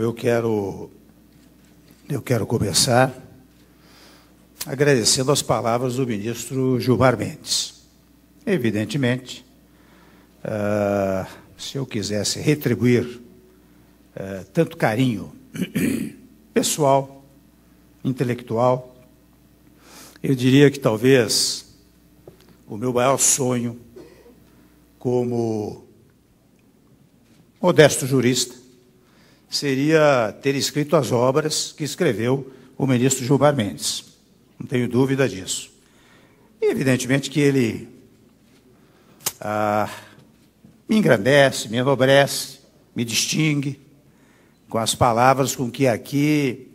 eu quero eu quero começar agradecendo as palavras do ministro Gilmar Mendes. Evidentemente, uh, se eu quisesse retribuir uh, tanto carinho pessoal, intelectual, eu diria que talvez o meu maior sonho como modesto jurista seria ter escrito as obras que escreveu o ministro Gilmar Mendes. Não tenho dúvida disso. E evidentemente que ele ah, me engrandece, me enobrece, me distingue com as palavras com que aqui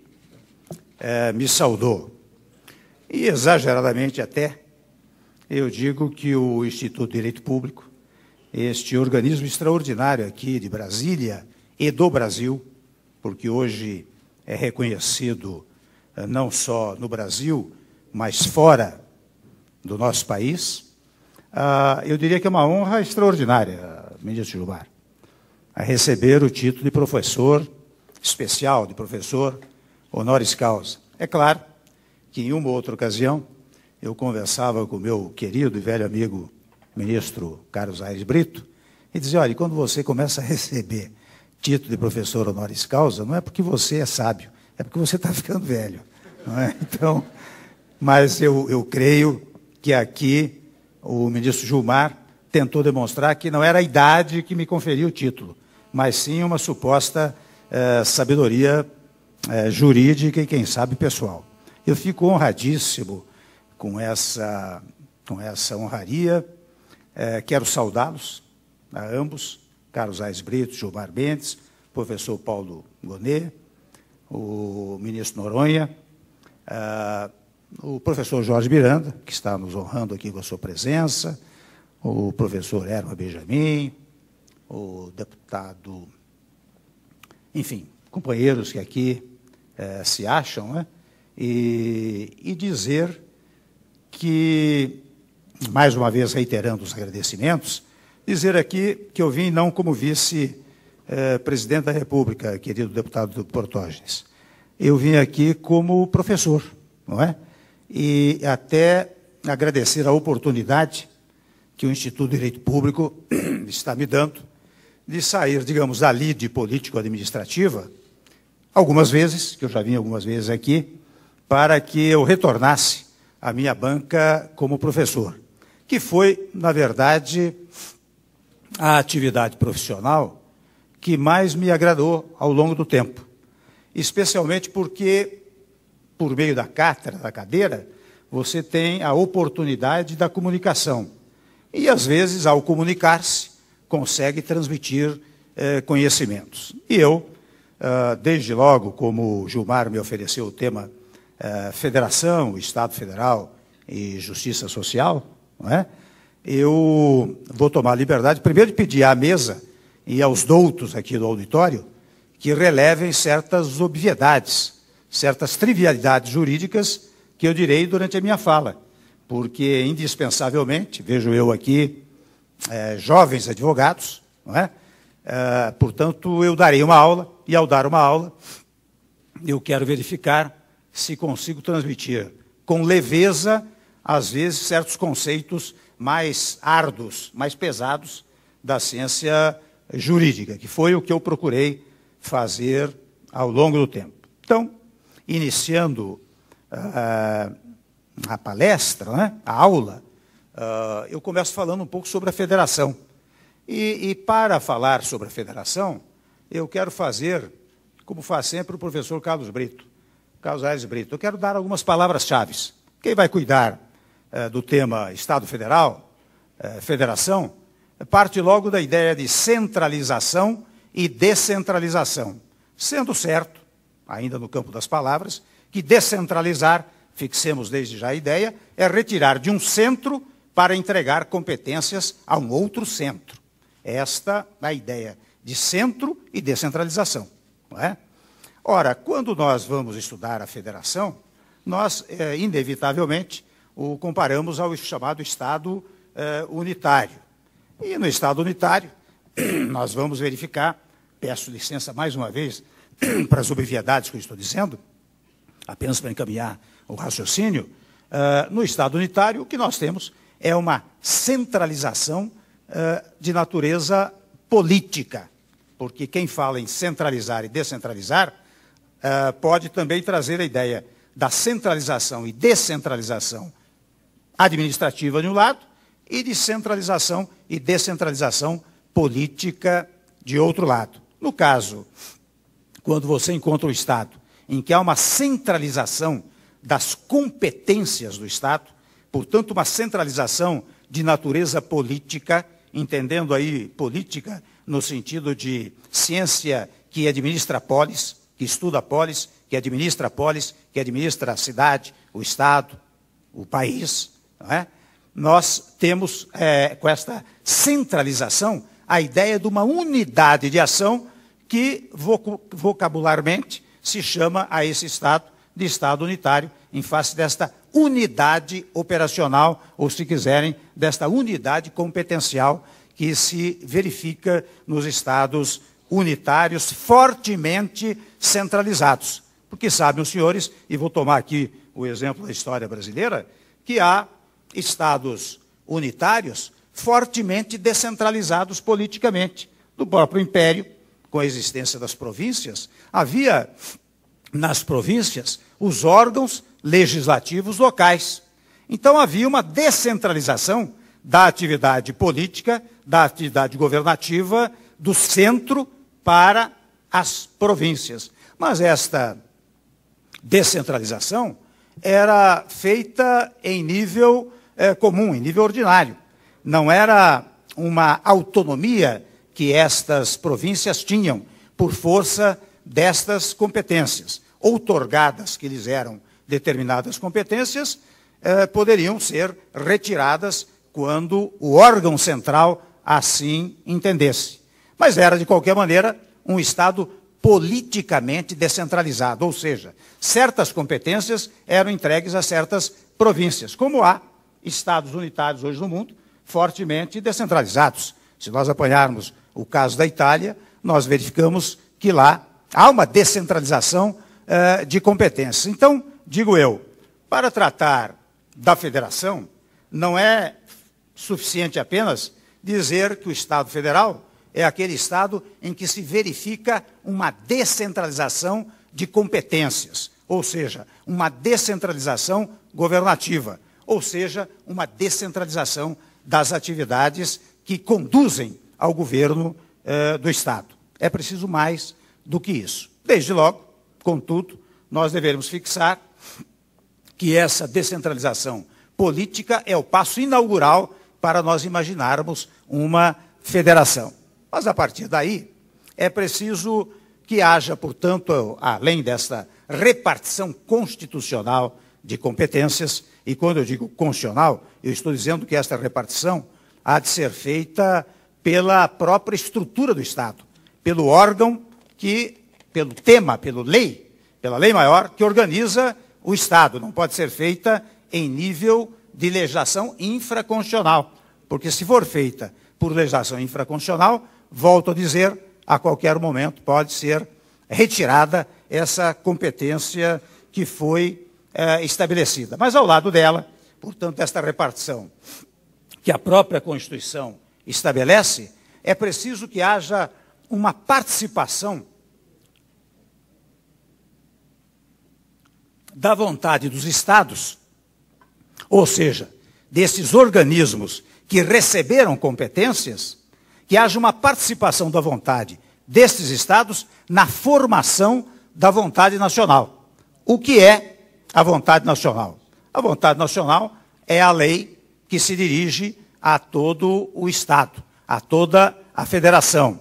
é, me saudou. E exageradamente até, eu digo que o Instituto de Direito Público, este organismo extraordinário aqui de Brasília, e do Brasil, porque hoje é reconhecido eh, não só no Brasil, mas fora do nosso país, ah, eu diria que é uma honra extraordinária, ministro Gilmar, a receber o título de professor especial, de professor honoris causa. É claro que em uma ou outra ocasião eu conversava com o meu querido e velho amigo ministro Carlos Aires Brito e dizia, olha, quando você começa a receber título de professor honoris causa, não é porque você é sábio, é porque você está ficando velho. Não é? Então, mas eu, eu creio que aqui o ministro Gilmar tentou demonstrar que não era a idade que me conferia o título, mas sim uma suposta eh, sabedoria eh, jurídica e, quem sabe, pessoal. Eu fico honradíssimo com essa, com essa honraria. Eh, quero saudá-los, a ambos, Carlos Aires Brito, Gilmar Mendes, professor Paulo Gonet, o ministro Noronha, ah, o professor Jorge Miranda, que está nos honrando aqui com a sua presença, o professor Erma Benjamin, o deputado, enfim, companheiros que aqui eh, se acham, né? E, e, dizer que, mais uma vez reiterando os agradecimentos, dizer aqui que eu vim não como vice-presidente eh, da República, querido deputado Portógenes. Eu vim aqui como professor, não é? E até agradecer a oportunidade que o Instituto de Direito Público está me dando de sair, digamos, da lide político-administrativa, algumas vezes, que eu já vim algumas vezes aqui, para que eu retornasse à minha banca como professor, que foi, na verdade, a atividade profissional que mais me agradou ao longo do tempo, especialmente porque, por meio da cátedra, da cadeira, você tem a oportunidade da comunicação. E, às vezes, ao comunicar-se, consegue transmitir eh, conhecimentos. E eu, ah, desde logo, como Gilmar me ofereceu o tema eh, Federação, Estado Federal e Justiça Social, não é? eu vou tomar a liberdade, primeiro, de pedir à mesa e aos doutos aqui do auditório que relevem certas obviedades, certas trivialidades jurídicas que eu direi durante a minha fala, porque, indispensavelmente, vejo eu aqui é, jovens advogados, não é? é? Portanto, eu darei uma aula, e ao dar uma aula, eu quero verificar se consigo transmitir com leveza às vezes, certos conceitos mais árduos, mais pesados da ciência jurídica, que foi o que eu procurei fazer ao longo do tempo. Então, iniciando uh, a palestra, né, a aula, uh, eu começo falando um pouco sobre a federação. E, e, para falar sobre a federação, eu quero fazer, como faz sempre o professor Carlos Brito, Carlos Aires Brito, eu quero dar algumas palavras-chave. Quem vai cuidar é, do tema Estado Federal, é, Federação, parte logo da ideia de centralização e descentralização. Sendo certo, ainda no campo das palavras, que descentralizar, fixemos desde já a ideia, é retirar de um centro para entregar competências a um outro centro. Esta é a ideia de centro e descentralização. Não é? Ora, quando nós vamos estudar a federação, nós, é, inevitavelmente, o comparamos ao chamado Estado eh, unitário. E no Estado unitário, nós vamos verificar, peço licença mais uma vez para as obviedades que eu estou dizendo, apenas para encaminhar o raciocínio, eh, no Estado unitário o que nós temos é uma centralização eh, de natureza política, porque quem fala em centralizar e descentralizar eh, pode também trazer a ideia da centralização e descentralização administrativa de um lado e de centralização e descentralização política de outro lado. No caso, quando você encontra o Estado em que há uma centralização das competências do Estado, portanto, uma centralização de natureza política, entendendo aí política no sentido de ciência que administra polis, que estuda polis, que administra polis, que administra a cidade, o Estado, o país, é? nós temos é, com esta centralização a ideia de uma unidade de ação que vocabularmente se chama a esse Estado de Estado unitário, em face desta unidade operacional, ou se quiserem, desta unidade competencial que se verifica nos Estados unitários fortemente centralizados. Porque sabem os senhores, e vou tomar aqui o exemplo da história brasileira, que há estados unitários fortemente descentralizados politicamente, do próprio império, com a existência das províncias, havia nas províncias os órgãos legislativos locais. Então havia uma descentralização da atividade política, da atividade governativa, do centro para as províncias. Mas esta descentralização era feita em nível é, comum, em nível ordinário. Não era uma autonomia que estas províncias tinham por força destas competências, outorgadas que lhes eram determinadas competências, é, poderiam ser retiradas quando o órgão central assim entendesse. Mas era, de qualquer maneira, um Estado politicamente descentralizado, ou seja, certas competências eram entregues a certas províncias, como há estados unitários hoje no mundo, fortemente descentralizados. Se nós apanharmos o caso da Itália, nós verificamos que lá há uma descentralização uh, de competências. Então, digo eu, para tratar da federação, não é suficiente apenas dizer que o Estado federal é aquele Estado em que se verifica uma descentralização de competências, ou seja, uma descentralização governativa ou seja, uma descentralização das atividades que conduzem ao governo eh, do Estado. É preciso mais do que isso. Desde logo, contudo, nós devemos fixar que essa descentralização política é o passo inaugural para nós imaginarmos uma federação. Mas a partir daí, é preciso que haja, portanto, além dessa repartição constitucional de competências, e quando eu digo constitucional, eu estou dizendo que esta repartição há de ser feita pela própria estrutura do Estado, pelo órgão que, pelo tema, pela lei, pela lei maior, que organiza o Estado. Não pode ser feita em nível de legislação infraconstitucional, porque se for feita por legislação infraconstitucional, volto a dizer, a qualquer momento pode ser retirada essa competência que foi é, estabelecida. Mas ao lado dela, portanto, esta repartição que a própria Constituição estabelece, é preciso que haja uma participação da vontade dos estados, ou seja, desses organismos que receberam competências, que haja uma participação da vontade destes estados na formação da vontade nacional, o que é a vontade nacional. A vontade nacional é a lei que se dirige a todo o Estado, a toda a federação,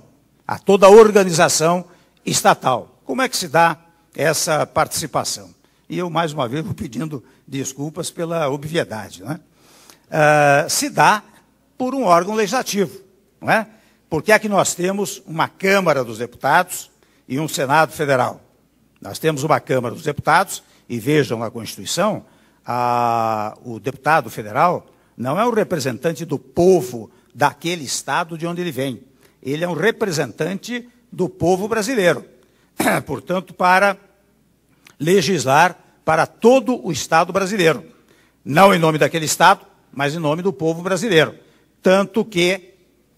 a toda a organização estatal. Como é que se dá essa participação? E eu, mais uma vez, vou pedindo desculpas pela obviedade. Né? Uh, se dá por um órgão legislativo. Não é? Porque que nós temos uma Câmara dos Deputados e um Senado Federal. Nós temos uma Câmara dos Deputados e vejam a Constituição, a, o deputado federal não é um representante do povo daquele estado de onde ele vem. Ele é um representante do povo brasileiro. Portanto, para legislar para todo o estado brasileiro. Não em nome daquele estado, mas em nome do povo brasileiro. Tanto que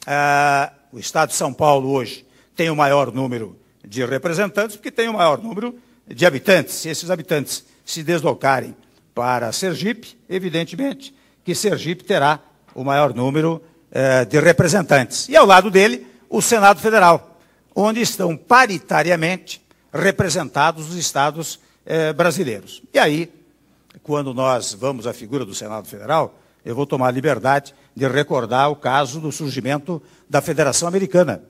ah, o estado de São Paulo hoje tem o maior número de representantes, porque tem o maior número de habitantes, se esses habitantes se deslocarem para Sergipe, evidentemente que Sergipe terá o maior número eh, de representantes. E ao lado dele, o Senado Federal, onde estão paritariamente representados os estados eh, brasileiros. E aí, quando nós vamos à figura do Senado Federal, eu vou tomar a liberdade de recordar o caso do surgimento da Federação Americana.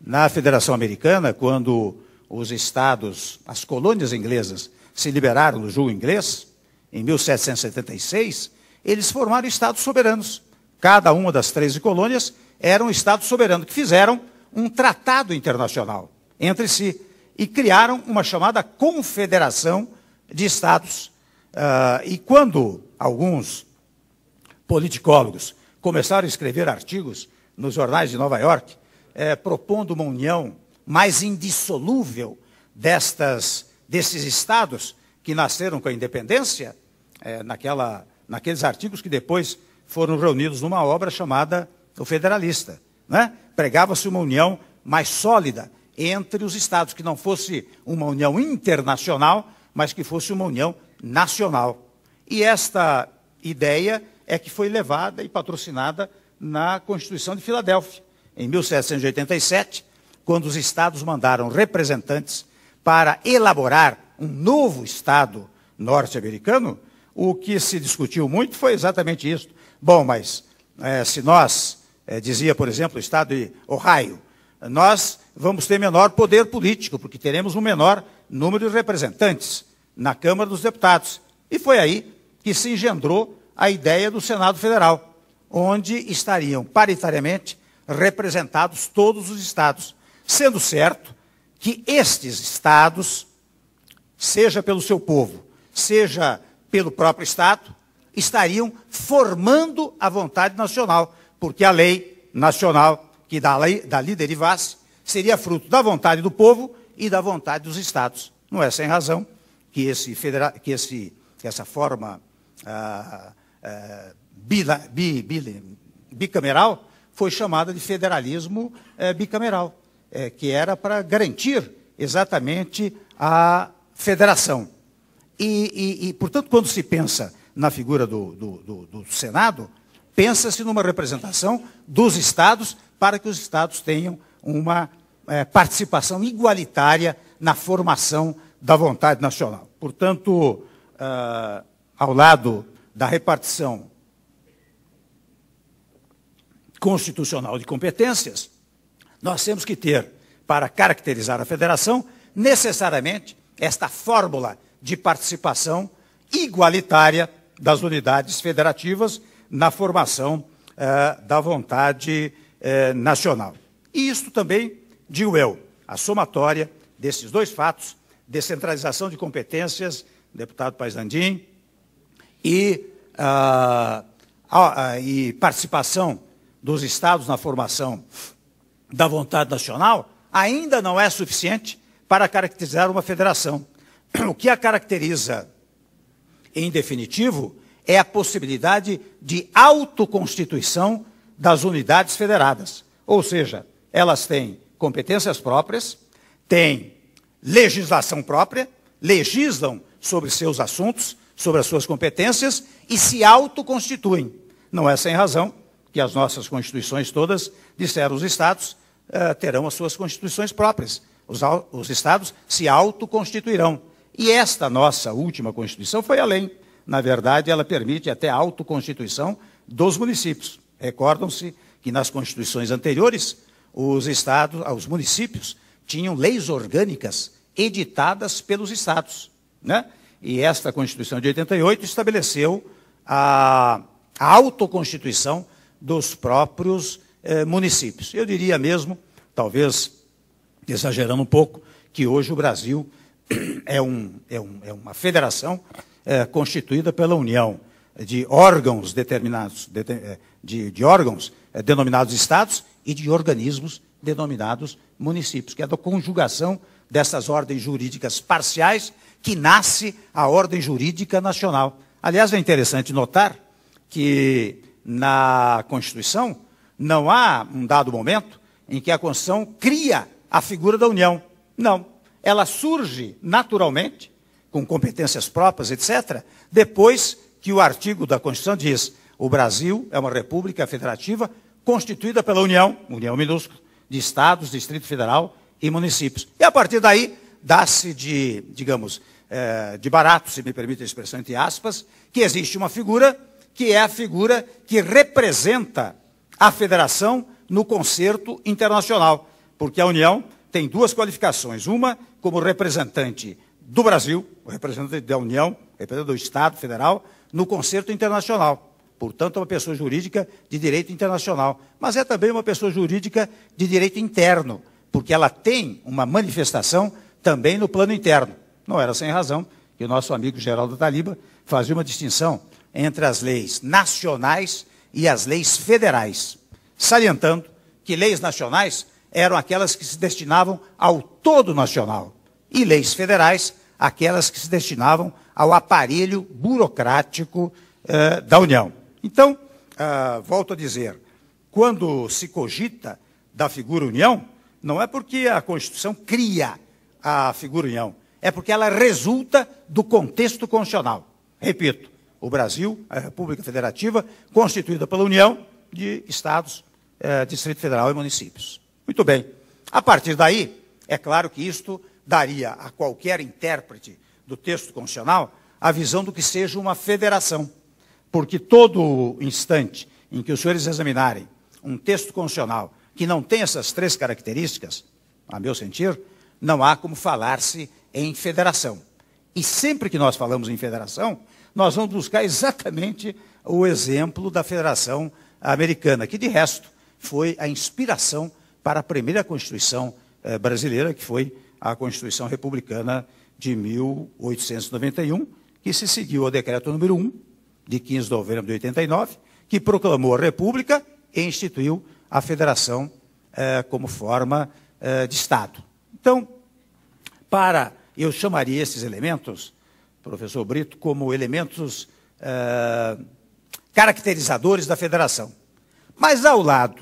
Na Federação Americana, quando os estados, as colônias inglesas, se liberaram do julgo inglês, em 1776, eles formaram estados soberanos. Cada uma das 13 colônias era um estado soberano, que fizeram um tratado internacional entre si e criaram uma chamada confederação de estados. Uh, e quando alguns politicólogos começaram a escrever artigos nos jornais de Nova York, eh, propondo uma união mais indissolúvel destas, desses estados que nasceram com a independência, é, naquela, naqueles artigos que depois foram reunidos numa obra chamada O Federalista. Né? Pregava-se uma união mais sólida entre os estados, que não fosse uma união internacional, mas que fosse uma união nacional. E esta ideia é que foi levada e patrocinada na Constituição de Filadélfia, em 1787, quando os estados mandaram representantes para elaborar um novo estado norte-americano, o que se discutiu muito foi exatamente isso. Bom, mas é, se nós, é, dizia, por exemplo, o estado de Ohio, nós vamos ter menor poder político, porque teremos um menor número de representantes na Câmara dos Deputados. E foi aí que se engendrou a ideia do Senado Federal, onde estariam paritariamente representados todos os estados. Sendo certo que estes estados, seja pelo seu povo, seja pelo próprio estado, estariam formando a vontade nacional, porque a lei nacional que dali, dali derivasse seria fruto da vontade do povo e da vontade dos estados. Não é sem razão que, esse federal, que, esse, que essa forma ah, ah, bicameral foi chamada de federalismo eh, bicameral é, que era para garantir exatamente a federação. E, e, e, portanto, quando se pensa na figura do, do, do, do Senado, pensa-se numa representação dos estados para que os estados tenham uma é, participação igualitária na formação da vontade nacional. Portanto, uh, ao lado da repartição constitucional de competências, nós temos que ter, para caracterizar a federação, necessariamente esta fórmula de participação igualitária das unidades federativas na formação eh, da vontade eh, nacional. E isto também, digo eu, a somatória desses dois fatos, descentralização de competências, deputado Paislandim, e, ah, e participação dos estados na formação da vontade nacional ainda não é suficiente para caracterizar uma federação. O que a caracteriza, em definitivo, é a possibilidade de autoconstituição das unidades federadas. Ou seja, elas têm competências próprias, têm legislação própria, legislam sobre seus assuntos, sobre as suas competências e se autoconstituem. Não é sem razão que as nossas constituições todas disseram os estados uh, terão as suas constituições próprias. Os, os estados se autoconstituirão. E esta nossa última constituição foi além. Na verdade, ela permite até a autoconstituição dos municípios. Recordam-se que nas constituições anteriores, os estados, os municípios tinham leis orgânicas editadas pelos estados, né? E esta Constituição de 88 estabeleceu a, a autoconstituição dos próprios eh, municípios. Eu diria mesmo, talvez exagerando um pouco, que hoje o Brasil é, um, é, um, é uma federação eh, constituída pela União de órgãos determinados, de, eh, de, de órgãos eh, denominados estados e de organismos denominados municípios, que é da conjugação dessas ordens jurídicas parciais que nasce a ordem jurídica nacional. Aliás, é interessante notar que na Constituição, não há um dado momento em que a Constituição cria a figura da União. Não. Ela surge naturalmente, com competências próprias, etc., depois que o artigo da Constituição diz: o Brasil é uma república federativa constituída pela União, União minúscula, de estados, Distrito Federal e municípios. E a partir daí, dá-se de, digamos, eh, de barato, se me permite a expressão entre aspas, que existe uma figura que é a figura que representa a federação no concerto internacional, porque a União tem duas qualificações: uma como representante do Brasil, representante da União, representante do Estado Federal, no concerto internacional. Portanto, é uma pessoa jurídica de direito internacional, mas é também uma pessoa jurídica de direito interno, porque ela tem uma manifestação também no plano interno. Não era sem razão que o nosso amigo Geraldo Taliba fazia uma distinção entre as leis nacionais e as leis federais, salientando que leis nacionais eram aquelas que se destinavam ao todo nacional e leis federais aquelas que se destinavam ao aparelho burocrático eh, da União. Então, ah, volto a dizer, quando se cogita da figura União, não é porque a Constituição cria a figura União, é porque ela resulta do contexto constitucional. Repito, o Brasil, a República Federativa, constituída pela União de Estados, eh, Distrito Federal e municípios. Muito bem. A partir daí, é claro que isto daria a qualquer intérprete do texto constitucional a visão do que seja uma federação, porque todo instante em que os senhores examinarem um texto constitucional que não tem essas três características, a meu sentir, não há como falar-se em federação. E sempre que nós falamos em federação, nós vamos buscar exatamente o exemplo da Federação Americana, que de resto foi a inspiração para a primeira Constituição eh, brasileira, que foi a Constituição Republicana de 1891, que se seguiu ao decreto número 1, de 15 de novembro de 89, que proclamou a República e instituiu a Federação eh, como forma eh, de Estado. Então, para, eu chamaria esses elementos professor Brito, como elementos eh, caracterizadores da federação. Mas, ao lado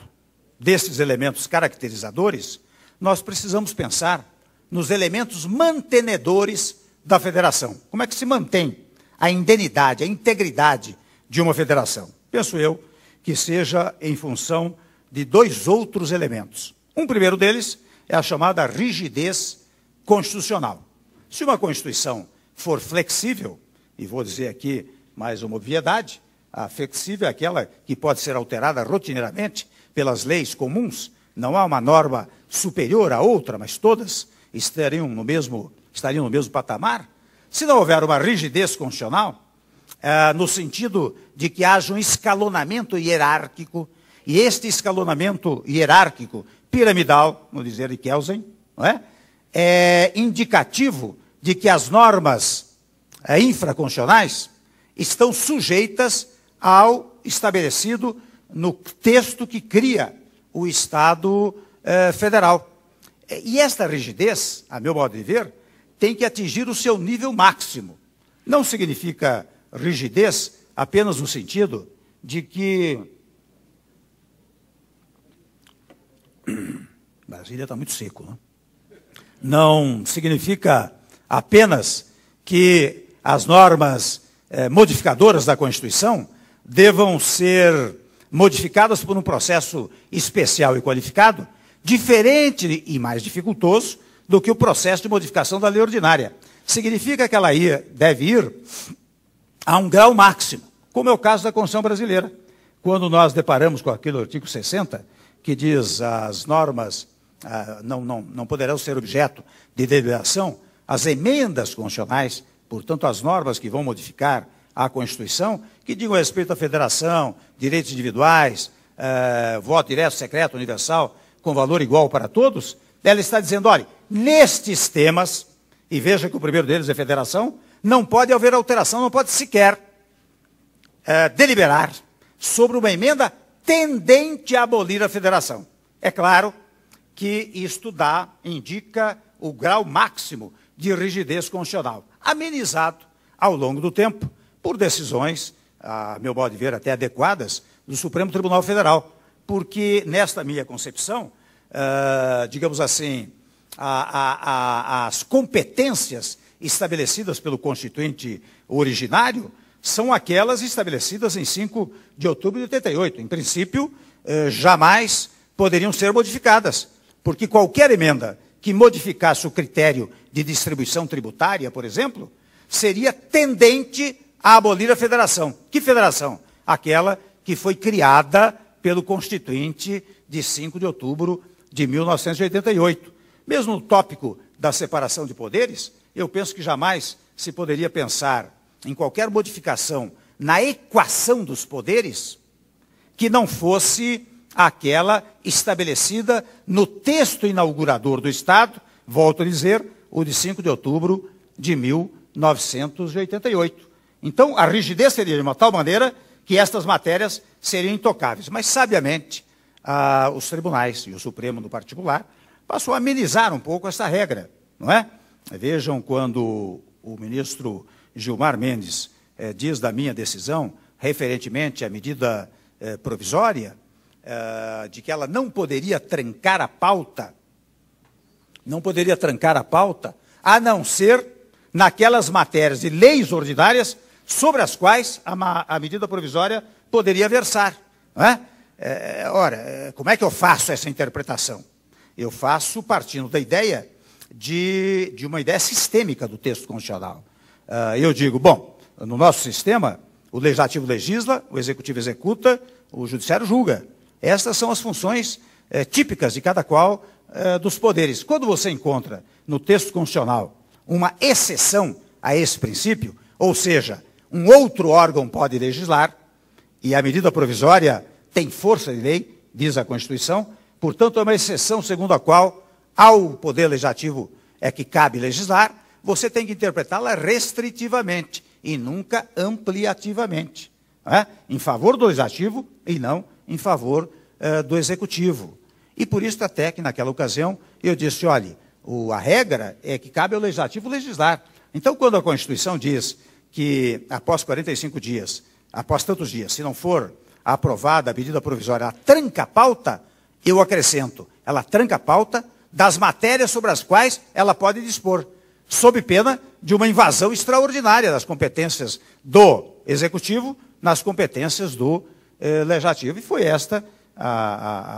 desses elementos caracterizadores, nós precisamos pensar nos elementos mantenedores da federação. Como é que se mantém a indenidade, a integridade de uma federação? Penso eu que seja em função de dois outros elementos. Um primeiro deles é a chamada rigidez constitucional. Se uma Constituição for flexível, e vou dizer aqui mais uma obviedade, a flexível é aquela que pode ser alterada rotineiramente pelas leis comuns, não há uma norma superior à outra, mas todas estariam no mesmo, estariam no mesmo patamar. Se não houver uma rigidez constitucional, é, no sentido de que haja um escalonamento hierárquico, e este escalonamento hierárquico, piramidal, no dizer de Kelsen, não é? é indicativo de que as normas é, infraconstitucionais estão sujeitas ao estabelecido no texto que cria o Estado eh, federal. Eh, e esta rigidez, a meu modo de ver, tem que atingir o seu nível máximo. Não significa rigidez apenas no sentido de que. Brasília está muito seco, não? Né? Não significa Apenas que as normas eh, modificadoras da Constituição devam ser modificadas por um processo especial e qualificado, diferente e mais dificultoso do que o processo de modificação da lei ordinária. Significa que ela ia, deve ir a um grau máximo, como é o caso da Constituição brasileira. Quando nós deparamos com aquele artigo 60, que diz as normas ah, não, não, não poderão ser objeto de deliberação as emendas constitucionais, portanto, as normas que vão modificar a Constituição, que digam respeito à federação, direitos individuais, eh, voto direto, secreto, universal, com valor igual para todos, ela está dizendo, olha, nestes temas, e veja que o primeiro deles é federação, não pode haver alteração, não pode sequer eh, deliberar sobre uma emenda tendente a abolir a federação. É claro que isto dá, indica o grau máximo de rigidez constitucional, amenizado ao longo do tempo por decisões, a meu modo de ver, até adequadas, do Supremo Tribunal Federal. Porque, nesta minha concepção, ah, digamos assim, as competências estabelecidas pelo Constituinte originário são aquelas estabelecidas em 5 de outubro de 88. Em princípio, eh, jamais poderiam ser modificadas, porque qualquer emenda que modificasse o critério de distribuição tributária, por exemplo, seria tendente a abolir a federação. Que federação? Aquela que foi criada pelo Constituinte de 5 de outubro de 1988. Mesmo no tópico da separação de poderes, eu penso que jamais se poderia pensar em qualquer modificação na equação dos poderes que não fosse aquela estabelecida no texto inaugurador do Estado, volto a dizer, o de 5 de outubro de 1988. Então, a rigidez seria de uma tal maneira que estas matérias seriam intocáveis. Mas, sabiamente, ah, os tribunais, e o Supremo no particular, passou a amenizar um pouco essa regra, não é? Vejam quando o ministro Gilmar Mendes eh, diz da minha decisão, referentemente à medida eh, provisória, eh, de que ela não poderia trancar a pauta não poderia trancar a pauta, a não ser naquelas matérias de leis ordinárias sobre as quais a, a medida provisória poderia versar. É? É, ora, é, como é que eu faço essa interpretação? Eu faço partindo da ideia de, de uma ideia sistêmica do texto constitucional. Uh, eu digo, bom, no nosso sistema, o legislativo legisla, o executivo executa, o judiciário julga. Estas são as funções é, típicas de cada qual eh, dos poderes. Quando você encontra no texto constitucional uma exceção a esse princípio, ou seja, um outro órgão pode legislar, e a medida provisória tem força de lei, diz a Constituição, portanto, é uma exceção segundo a qual ao Poder Legislativo é que cabe legislar, você tem que interpretá-la restritivamente e nunca ampliativamente, é? em favor do Legislativo e não em favor uh, do Executivo. E por isso até que naquela ocasião eu disse, olhe, a regra é que cabe ao legislativo legislar. Então, quando a Constituição diz que após 45 dias, após tantos dias, se não for aprovada a medida provisória, ela tranca a pauta, eu acrescento, ela tranca a pauta das matérias sobre as quais ela pode dispor, sob pena de uma invasão extraordinária das competências do Executivo nas competências do eh, Legislativo. E foi esta a,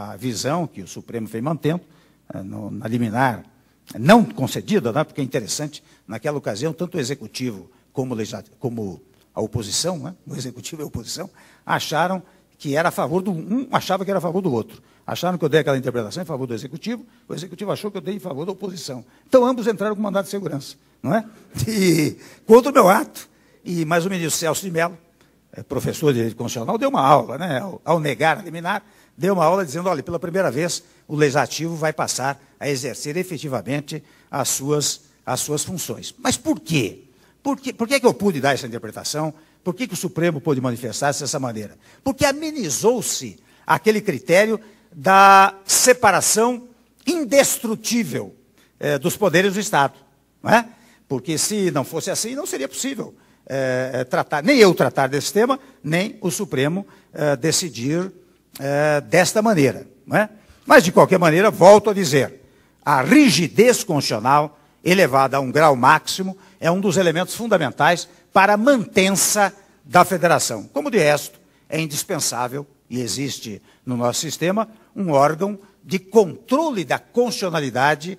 a, a visão que o Supremo vem mantendo eh, no, na liminar não concedida, né? porque é interessante, naquela ocasião, tanto o Executivo como, como a oposição, né? o Executivo e a oposição, acharam que era a favor do um, achava que era a favor do outro. Acharam que eu dei aquela interpretação em favor do Executivo, o Executivo achou que eu dei em favor da oposição. Então ambos entraram com mandado de segurança, não é? E, contra o meu ato. E mais o ministro Celso de Mello, eh, professor de direito constitucional, deu uma aula, né? Ao, ao negar a liminar, deu uma aula dizendo: olha, pela primeira vez, o legislativo vai passar a exercer efetivamente as suas, as suas funções. Mas por quê? Por, que, por que, que eu pude dar essa interpretação? Por que, que o Supremo pôde manifestar-se dessa maneira? Porque amenizou-se aquele critério da separação indestrutível eh, dos poderes do Estado. Não é? Porque se não fosse assim, não seria possível eh, eh, tratar, nem eu tratar desse tema, nem o Supremo decidir é, desta maneira. É? Mas, de qualquer maneira, volto a dizer, a rigidez constitucional elevada a um grau máximo é um dos elementos fundamentais para a mantença da federação. Como, de resto, é indispensável, e existe no nosso sistema, um órgão de controle da constitucionalidade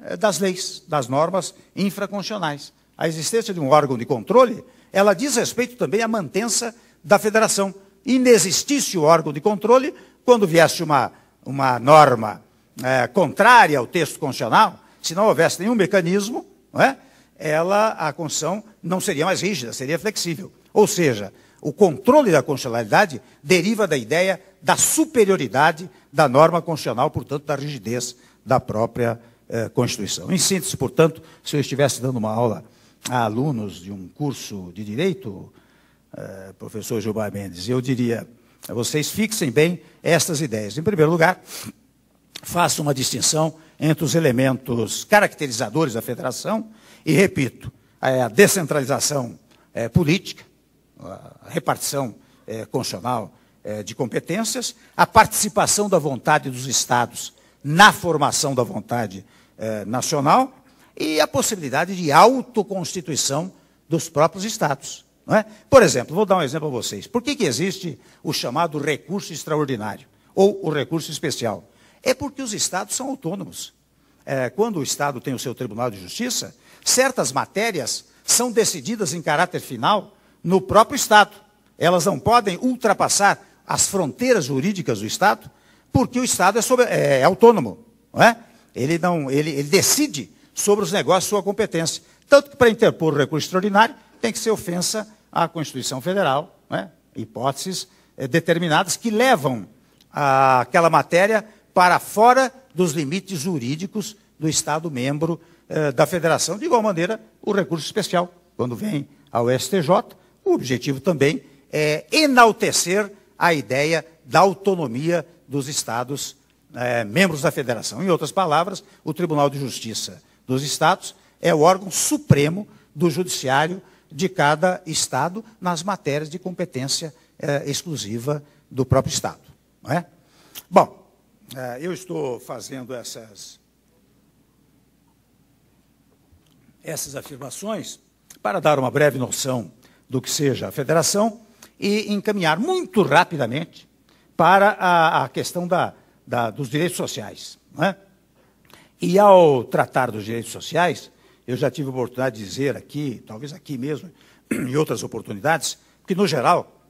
é, das leis, das normas infraconstitucionais. A existência de um órgão de controle, ela diz respeito também à mantença da federação inexistisse o órgão de controle, quando viesse uma, uma norma é, contrária ao texto constitucional, se não houvesse nenhum mecanismo, é, ela, a Constituição não seria mais rígida, seria flexível. Ou seja, o controle da constitucionalidade deriva da ideia da superioridade da norma constitucional, portanto, da rigidez da própria eh, Constituição. Em síntese, portanto, se eu estivesse dando uma aula a alunos de um curso de direito, eh, professor Gilmar Mendes. Eu diria a vocês, fixem bem estas ideias. Em primeiro lugar, faça uma distinção entre os elementos caracterizadores da federação e, repito, a descentralização é, política, a repartição é, constitucional é, de competências, a participação da vontade dos estados na formação da vontade nacional e a possibilidade de autoconstituição dos próprios estados. É? Por exemplo, vou dar um exemplo a vocês. Por que, que existe o chamado recurso extraordinário ou o recurso especial? É porque os estados são autônomos. É, quando o estado tem o seu tribunal de justiça, certas matérias são decididas em caráter final no próprio estado. Elas não podem ultrapassar as fronteiras jurídicas do estado, porque o estado é, sobre, é, é autônomo. Não é? Ele, não, ele, ele decide sobre os negócios sua competência. Tanto que para interpor o recurso extraordinário tem que ser ofensa à Constituição Federal, né, hipóteses é, determinadas que levam a, aquela matéria para fora dos limites jurídicos do Estado membro eh, da Federação. De igual maneira, o recurso especial, quando vem ao STJ, o objetivo também é enaltecer a ideia da autonomia dos Estados eh, membros da Federação. Em outras palavras, o Tribunal de Justiça dos Estados é o órgão supremo do Judiciário de cada Estado nas matérias de competência eh, exclusiva do próprio Estado. Não é? Bom, eh, eu estou fazendo essas, essas afirmações para dar uma breve noção do que seja a federação e encaminhar muito rapidamente para a, a questão da, da, dos direitos sociais. Não é? E ao tratar dos direitos sociais, eu já tive a oportunidade de dizer aqui, talvez aqui mesmo, em outras oportunidades, que, no geral,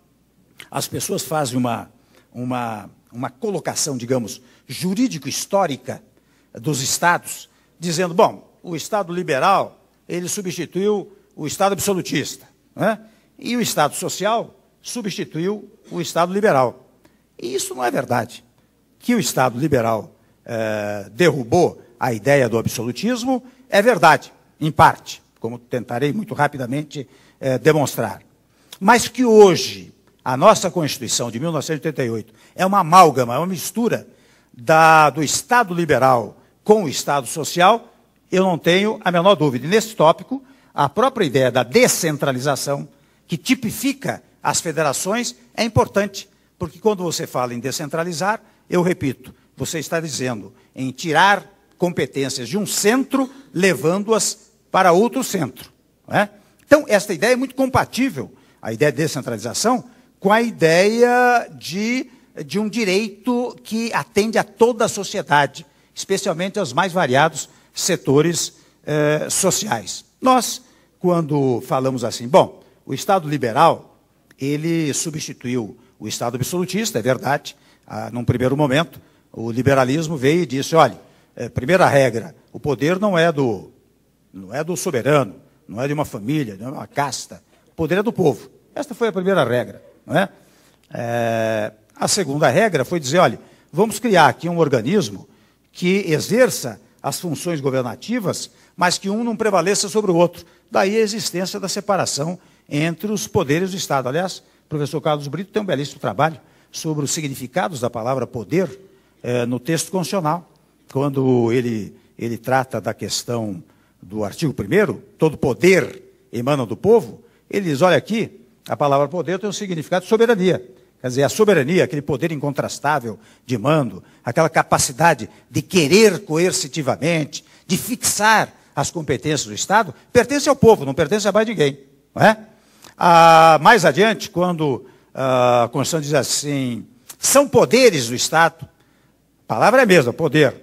as pessoas fazem uma, uma, uma colocação, digamos, jurídico-histórica dos Estados, dizendo, bom, o Estado liberal, ele substituiu o Estado absolutista, né? e o Estado social substituiu o Estado liberal. E isso não é verdade. Que o Estado liberal eh, derrubou a ideia do absolutismo é verdade em parte, como tentarei muito rapidamente eh, demonstrar. Mas que hoje a nossa Constituição de 1988 é uma amálgama, é uma mistura da, do Estado liberal com o Estado social, eu não tenho a menor dúvida. E nesse tópico, a própria ideia da descentralização, que tipifica as federações, é importante, porque quando você fala em descentralizar, eu repito, você está dizendo em tirar competências de um centro, levando-as para outro centro. É? Então, esta ideia é muito compatível, a ideia de descentralização, com a ideia de, de um direito que atende a toda a sociedade, especialmente aos mais variados setores eh, sociais. Nós, quando falamos assim, bom, o Estado liberal, ele substituiu o Estado absolutista, é verdade, ah, num primeiro momento, o liberalismo veio e disse, olha, eh, primeira regra, o poder não é do não é do soberano, não é de uma família, não é uma casta. O poder é do povo. Esta foi a primeira regra. Não é? é a segunda regra foi dizer: olha, vamos criar aqui um organismo que exerça as funções governativas, mas que um não prevaleça sobre o outro. Daí a existência da separação entre os poderes do Estado. Aliás, o professor Carlos Brito tem um belíssimo trabalho sobre os significados da palavra poder eh, no texto constitucional, quando ele, ele trata da questão do artigo 1, todo poder emana do povo, ele diz: olha aqui, a palavra poder tem o um significado de soberania. Quer dizer, a soberania, aquele poder incontrastável de mando, aquela capacidade de querer coercitivamente, de fixar as competências do Estado, pertence ao povo, não pertence a mais ninguém. Não é? Ah, mais adiante, quando ah, a Constituição diz assim, são poderes do Estado, a palavra é a mesma, poder,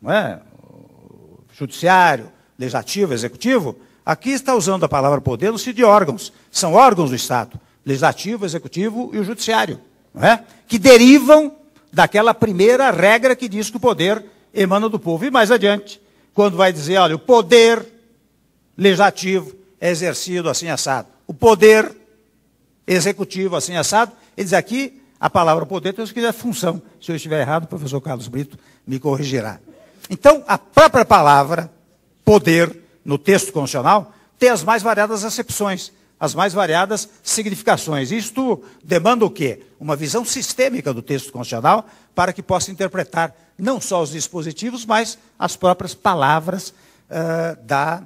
não é? O judiciário, legislativo, executivo, aqui está usando a palavra poder no sentido de órgãos. São órgãos do Estado, legislativo, executivo e o judiciário, não é? que derivam daquela primeira regra que diz que o poder emana do povo. E mais adiante, quando vai dizer, olha, o poder legislativo é exercido assim assado. O poder executivo assim assado, ele diz aqui, a palavra poder tem então, que dizer função. Se eu estiver errado, o professor Carlos Brito me corrigirá. Então, a própria palavra poder no texto constitucional tem as mais variadas acepções, as mais variadas significações. Isto demanda o quê? Uma visão sistêmica do texto constitucional para que possa interpretar não só os dispositivos, mas as próprias palavras uh, da,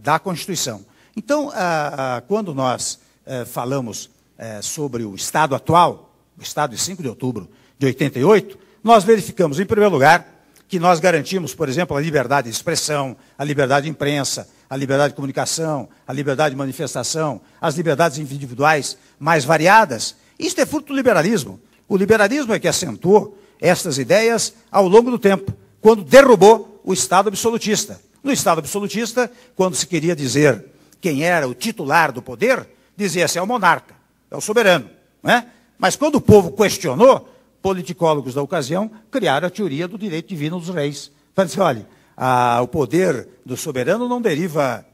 da Constituição. Então, uh, uh, quando nós falamos eh, sobre o estado atual, o estado de 5 de outubro de 88, nós verificamos, em primeiro lugar, que nós garantimos, por exemplo, a liberdade de expressão, a liberdade de imprensa, a liberdade de comunicação, a liberdade de manifestação, as liberdades individuais mais variadas. Isto é fruto do liberalismo. O liberalismo é que assentou estas ideias ao longo do tempo, quando derrubou o Estado absolutista. No Estado absolutista, quando se queria dizer quem era o titular do poder, dizia-se é o monarca, é o soberano. Né? Mas quando o povo questionou, politicólogos da ocasião criaram a teoria do direito divino dos reis. Para assim, olha, a, o poder do soberano não deriva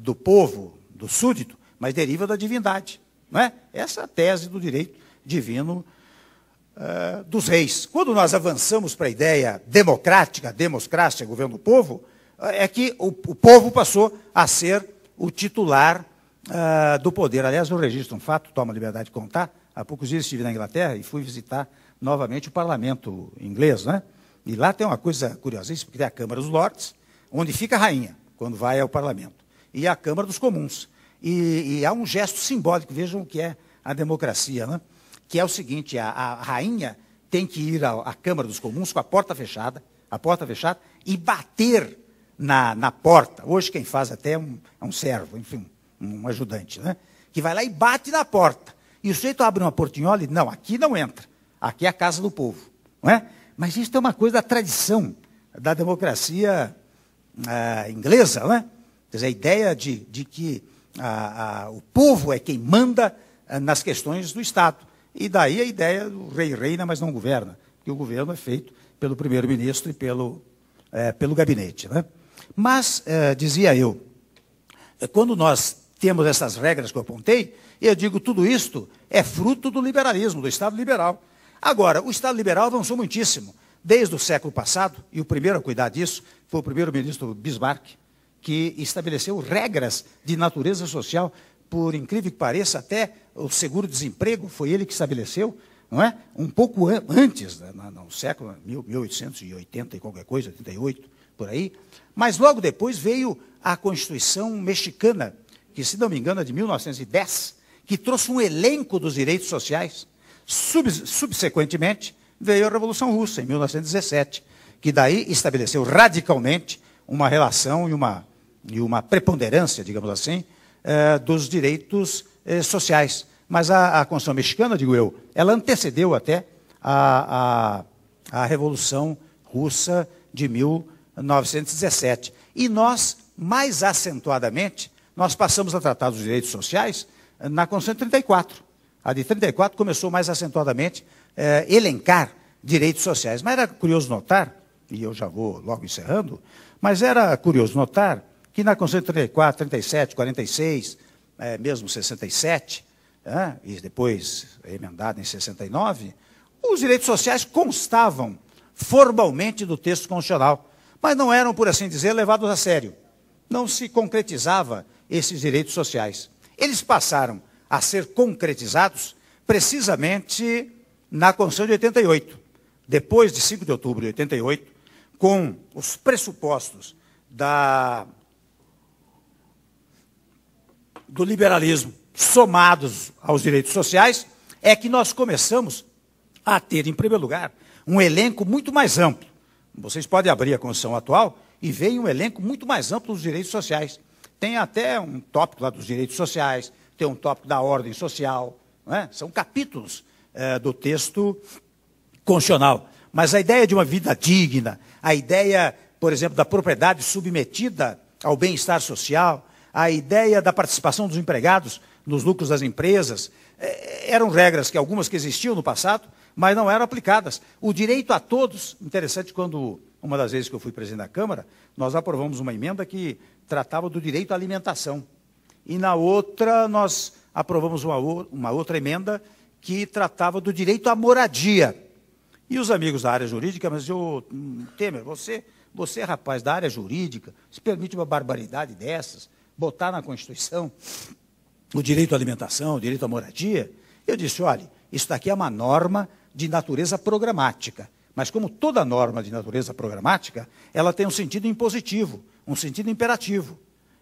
do povo, do súdito, mas deriva da divindade. Não é? Essa é a tese do direito divino uh, dos reis. Quando nós avançamos para a ideia democrática, democracia, governo do povo, eh, é que o, o povo passou a ser o titular uh, do poder. Aliás, eu registro um fato, tomo a liberdade de contar. Há poucos dias estive na Inglaterra e fui visitar novamente o parlamento inglês, né? E lá tem uma coisa curiosíssima, porque tem a Câmara dos Lordes, onde fica a rainha, quando vai ao parlamento, e a Câmara dos Comuns. E, e há um gesto simbólico, vejam o que é a democracia, né? que é o seguinte, a, a rainha tem que ir à, à, Câmara dos Comuns com a porta fechada, a porta fechada, e bater na, na porta. Hoje quem faz até é um, é um servo, enfim, um, um ajudante, né? que vai lá e bate na porta. E o sujeito abre uma portinhola e não, aqui não entra. Aqui é a casa do povo, não é? Mas isso é uma coisa da tradição da democracia ah, inglesa, não é? Quer dizer, a ideia de, de que ah, ah, o povo é quem manda ah, nas questões do Estado. E daí a ideia do rei reina, mas não governa, que o governo é feito pelo primeiro-ministro e pelo, eh, pelo gabinete. Né? Mas, eh, dizia eu, eh, quando nós temos essas regras que eu apontei, eu digo tudo isto é fruto do liberalismo, do Estado liberal. Agora, o Estado liberal avançou muitíssimo. Desde o século passado, e o primeiro a cuidar disso foi o primeiro-ministro Bismarck, que estabeleceu regras de natureza social, por incrível que pareça, até o seguro-desemprego foi ele que estabeleceu, não é? Um pouco an antes, no, né, no século 1880 e qualquer coisa, 88, por aí. Mas logo depois veio a Constituição mexicana, que, se não me engano, é de 1910, que trouxe um elenco dos direitos sociais Sub, subsequentemente, veio a Revolução Russa, em 1917, que daí estabeleceu radicalmente uma relação e uma, e uma preponderância, digamos assim, eh, dos direitos eh, sociais. Mas a, a Constituição Mexicana, digo eu, ela antecedeu até a, a, a Revolução Russa de 1917. E nós, mais acentuadamente, nós passamos a tratar dos direitos sociais eh, na Constituição 34. A de 34 começou mais acentuadamente é, elencar direitos sociais. Mas era curioso notar, e eu já vou logo encerrando, mas era curioso notar que na Constituição de 34, 37, 46, é, mesmo 67, é, e depois emendada em 69, os direitos sociais constavam formalmente do texto constitucional, mas não eram, por assim dizer, levados a sério. Não se concretizava esses direitos sociais. Eles passaram a ser concretizados precisamente na Constituição de 88. Depois de 5 de outubro de 88, com os pressupostos da, do liberalismo somados aos direitos sociais, é que nós começamos a ter, em primeiro lugar, um elenco muito mais amplo. Vocês podem abrir a Constituição atual e ver um elenco muito mais amplo dos direitos sociais. Tem até um tópico lá dos direitos sociais, tem um tópico da ordem social, é? são capítulos é, do texto constitucional. Mas a ideia de uma vida digna, a ideia, por exemplo, da propriedade submetida ao bem-estar social, a ideia da participação dos empregados nos lucros das empresas, eh, eram regras que algumas que existiam no passado, mas não eram aplicadas. O direito a todos, interessante quando uma das vezes que eu fui presidente da Câmara, nós aprovamos uma emenda que tratava do direito à alimentação e na outra nós aprovamos uma, uma outra emenda que tratava do direito à moradia. E os amigos da área jurídica, mas eu, hum, Temer, você, você é rapaz da área jurídica, se permite uma barbaridade dessas, botar na Constituição o direito à alimentação, o direito à moradia? Eu disse, olha, isso daqui é uma norma de natureza programática. Mas como toda norma de natureza programática, ela tem um sentido impositivo, um sentido imperativo.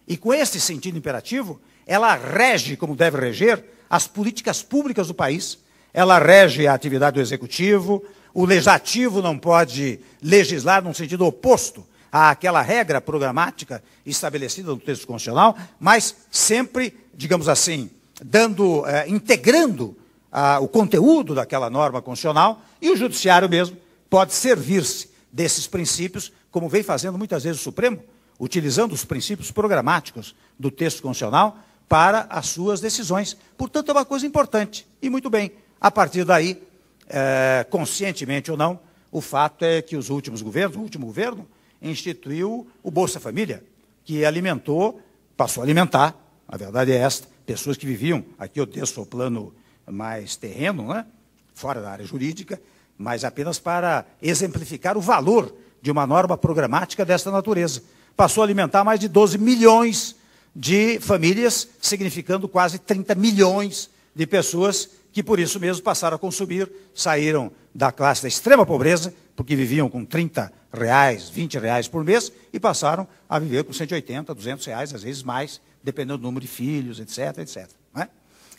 E com esse sentido imperativo, ela rege, como deve reger, as políticas públicas do país, ela rege a atividade do executivo, o legislativo não pode legislar num sentido oposto àquela regra programática estabelecida no texto constitucional, mas sempre, digamos assim, dando, eh, integrando ah, o conteúdo daquela norma constitucional e o judiciário mesmo pode servir-se desses princípios, como vem fazendo muitas vezes o Supremo, utilizando os princípios programáticos do texto constitucional para as suas decisões. Portanto, é uma coisa importante. E muito bem, a partir daí, é, conscientemente ou não, o fato é que os últimos governos, o último governo, instituiu o Bolsa Família, que alimentou, passou a alimentar, a verdade é esta, pessoas que viviam, aqui eu desço o plano mais terreno, né? fora da área jurídica, mas apenas para exemplificar o valor de uma norma programática desta natureza passou a alimentar mais de 12 milhões de famílias, significando quase 30 milhões de pessoas que por isso mesmo passaram a consumir, saíram da classe da extrema pobreza, porque viviam com 30 reais, 20 reais por mês, e passaram a viver com 180, 200 reais, às vezes mais, dependendo do número de filhos, etc, etc. É?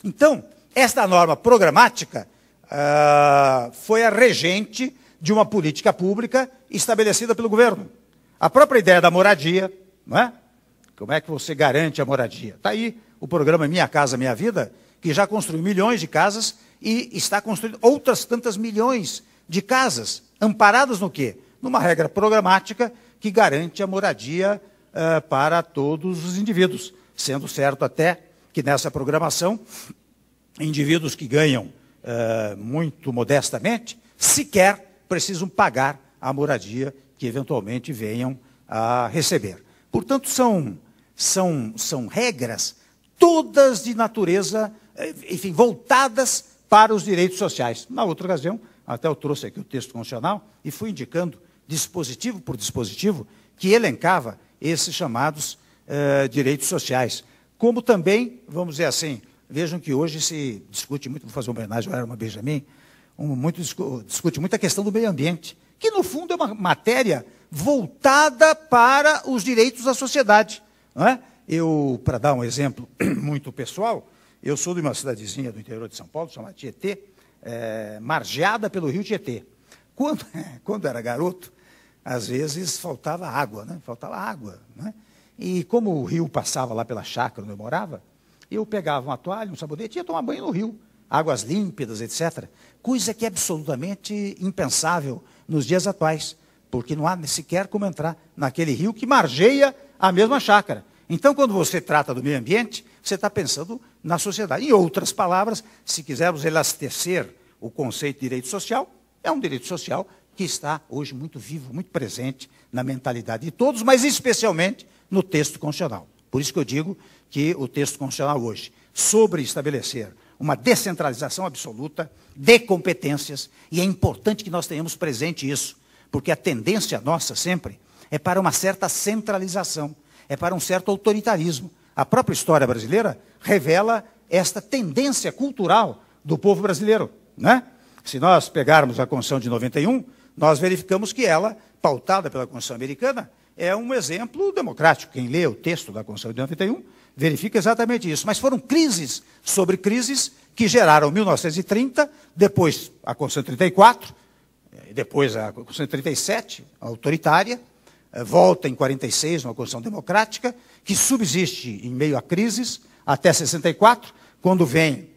Então, esta norma programática uh, foi a regente de uma política pública estabelecida pelo governo. A própria ideia da moradia, não é? Como é que você garante a moradia? Está aí o programa Minha Casa Minha Vida, que já construiu milhões de casas e está construindo outras tantas milhões de casas, amparadas no quê? Numa regra programática que garante a moradia uh, para todos os indivíduos. Sendo certo até que nessa programação, indivíduos que ganham uh, muito modestamente sequer precisam pagar a moradia que eventualmente venham a receber. Portanto, são, são, são regras todas de natureza, eh, enfim, voltadas para os direitos sociais. Na outra ocasião, até eu trouxe aqui o texto constitucional e fui indicando, dispositivo por dispositivo, que elencava esses chamados eh, direitos sociais. Como também, vamos dizer assim, vejam que hoje se discute muito, vou fazer uma homenagem a Arma Benjamin, um, muito, discute muito a questão do meio ambiente que no fundo é uma matéria voltada para os direitos da sociedade. Não é? Eu, para dar um exemplo muito pessoal, eu sou de uma cidadezinha do interior de São Paulo, chamada Tietê, é, margeada pelo rio Tietê. Quando, quando era garoto, às vezes faltava água, né? Faltava água, né? E como o rio passava lá pela chácara onde eu morava, eu pegava uma toalha, um sabonete e ia tomar banho no rio. Águas límpidas, etc. Coisa que é absolutamente impensável nos dias atuais, porque não há sequer como entrar naquele rio que margeia a mesma chácara. Então, quando você trata do meio ambiente, você está pensando na sociedade. Em outras palavras, se quisermos elastecer o conceito de direito social, é um direito social que está hoje muito vivo, muito presente na mentalidade de todos, mas especialmente no texto constitucional. Por isso que eu digo que o texto constitucional hoje, sobre estabelecer uma descentralização absoluta de competências, e é importante que nós tenhamos presente isso, porque a tendência nossa sempre é para uma certa centralização, é para um certo autoritarismo. A própria história brasileira revela esta tendência cultural do povo brasileiro. Né? Se nós pegarmos a Constituição de 91, nós verificamos que ela, pautada pela Constituição americana, é um exemplo democrático. Quem lê o texto da Constituição de 91 verifica exatamente isso. Mas foram crises sobre crises que geraram 1930, depois a Constituição 34, eh, depois a Constituição 37, autoritária, eh, volta em 46, uma Constituição democrática, que subsiste em meio a crises até 64, quando vem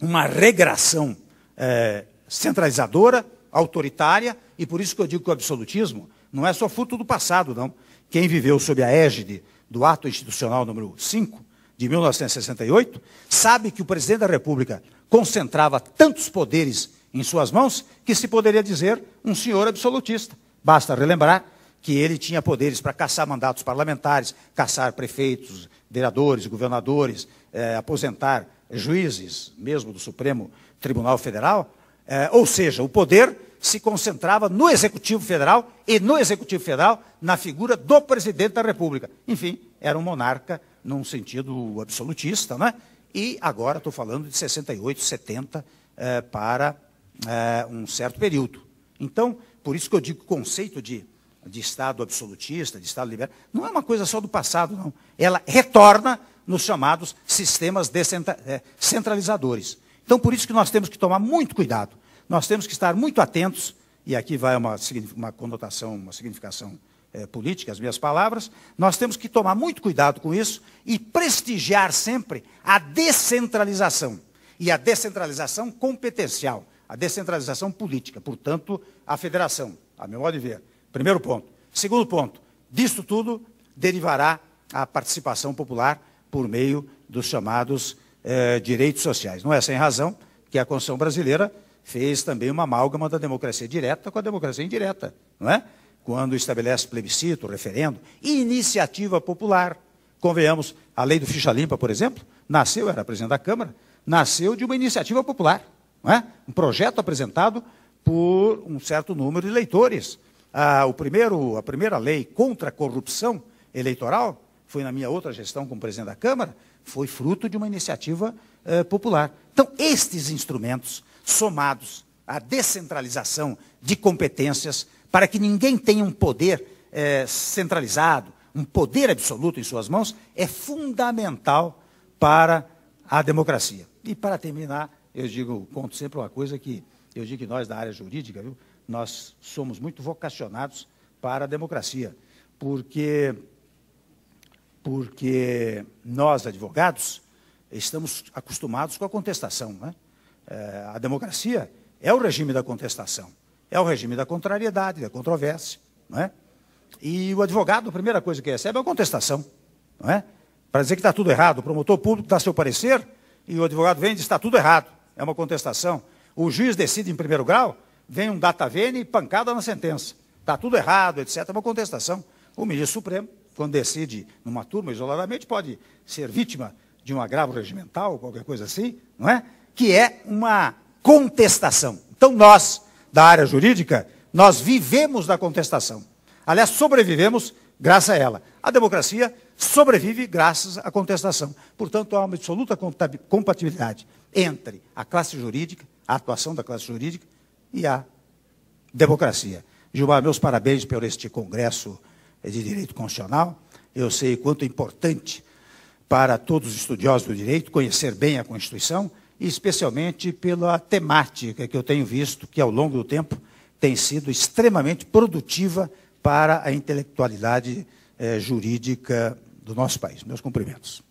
uma regressão é, centralizadora, autoritária, e por isso que eu digo que o absolutismo não é só fruto do passado, não. Quem viveu sob a égide do Ato Institucional número 5 de 1968, sabe que o presidente da República concentrava tantos poderes em suas mãos que se poderia dizer um senhor absolutista. Basta relembrar que ele tinha poderes para caçar mandatos parlamentares, caçar prefeitos, vereadores, governadores, eh, aposentar juízes, mesmo do Supremo Tribunal Federal. Eh, ou seja, o poder se concentrava no Executivo Federal e no Executivo Federal na figura do presidente da República. Enfim, era um monarca num sentido absolutista, né? E agora estou falando de 68, 70 eh, para eh, um certo período. Então, por isso que eu digo que o conceito de, de Estado absolutista, de Estado liberal, não é uma coisa só do passado, não. Ela retorna nos chamados sistemas eh, centralizadores. Então, por isso que nós temos que tomar muito cuidado nós temos que estar muito atentos, e aqui vai uma, uma conotação, uma significação é, política, as minhas palavras, nós temos que tomar muito cuidado com isso e prestigiar sempre a descentralização. E a descentralização competencial, a descentralização política, portanto, a federação, a meu modo de ver. Primeiro ponto. Segundo ponto, disto tudo derivará a participação popular por meio dos chamados eh, direitos sociais. Não é sem razão que a Constituição brasileira fez também uma amálgama da democracia direta com a democracia indireta, não é? Quando estabelece plebiscito, referendo, iniciativa popular. Convenhamos, a lei do ficha limpa, por exemplo, nasceu, era presidente da Câmara, nasceu de uma iniciativa popular, não é? Um projeto apresentado por um certo número de eleitores. Ah, o primeiro, a primeira lei contra a corrupção eleitoral foi na minha outra gestão como presidente da Câmara, foi fruto de uma iniciativa eh, popular. Então, estes instrumentos somados à descentralização de competências, para que ninguém tenha um poder é, centralizado, um poder absoluto em suas mãos, é fundamental para a democracia. E para terminar, eu digo, conto sempre uma coisa que eu digo que nós da área jurídica, viu, nós somos muito vocacionados para a democracia, porque porque nós advogados estamos acostumados com a contestação, né? Eh, a democracia é o regime da contestação, é o regime da contrariedade, da controvérsia, não é? E o advogado, a primeira coisa que recebe é a contestação, não é? Para dizer que está tudo errado, o promotor público dá seu parecer e o advogado vem e diz está tudo errado, é uma contestação. O juiz decide em primeiro grau, vem um data vene e pancada na sentença. Está tudo errado, etc. É uma contestação. O ministro Supremo, quando decide numa turma isoladamente, pode ser vítima de um agravo regimental, qualquer coisa assim, não é? que é uma contestação. Então nós, da área jurídica, nós vivemos da contestação. Aliás, sobrevivemos graças a ela. A democracia sobrevive graças à contestação. Portanto, há uma absoluta compatibilidade entre a classe jurídica, a atuação da classe jurídica e a democracia. Gilmar, meus parabéns por este Congresso de Direito Constitucional. Eu sei quanto é importante para todos os estudiosos do direito conhecer bem a Constituição especialmente pela temática que eu tenho visto, que ao longo do tempo tem sido extremamente produtiva para a intelectualidade eh, jurídica do nosso país. Meus cumprimentos.